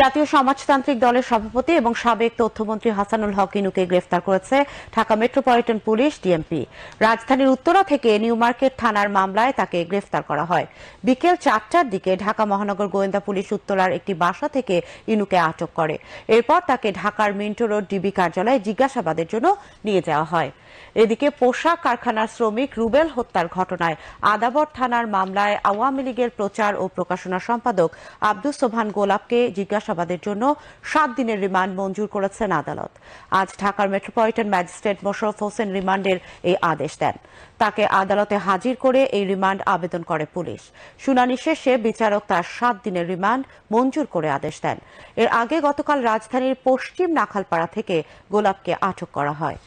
জাতীয় সমাজতান্ত্রিক দলের সভাপতি এবং সাবেক তথ্যমন্ত্রী হাসানুল হক ইনুকে গ্রেফতার করেছে ঢাকা মেট্রোপলিটন পুলিশ ডিএমপি রাজধানীর উত্তরা থেকে নিউ মার্কেট থানার মামলায় তাকে গ্রেফতার করা হয় বিকেল চারটার দিকে ঢাকা মহানগর গোয়েন্দা পুলিশ উত্তরার একটি বাসা থেকে ইনুকে আটক করে এরপর তাকে ঢাকার মিন্টো রোড ডিবি কার্যালয়ে জিজ্ঞাসাবাদের জন্য নিয়ে যাওয়া হয় এদিকে পোশাক কারখানার শ্রমিক রুবেল হত্যার ঘটনায় আদাবর থানার মামলায় আওয়ামী লীগের প্রচার ও প্রকাশনা সম্পাদক আব্দুস সোভান গোলাপকে জিজ্ঞাসা জিজ্ঞাসাবাদের জন্য সাত দিনের রিমান্ড মঞ্জুর করেছেন আদালত আজ ঢাকার মেট্রোপলিটন ম্যাজিস্ট্রেট মোশরফ হোসেন রিমান্ডের এই আদেশ দেন তাকে আদালতে হাজির করে এই রিমান্ড আবেদন করে পুলিশ শুনানি শেষে বিচারক তার সাত দিনের রিমান্ড মঞ্জুর করে আদেশ দেন এর আগে গতকাল রাজধানীর পশ্চিম নাখালপাড়া থেকে গোলাপকে আটক করা হয়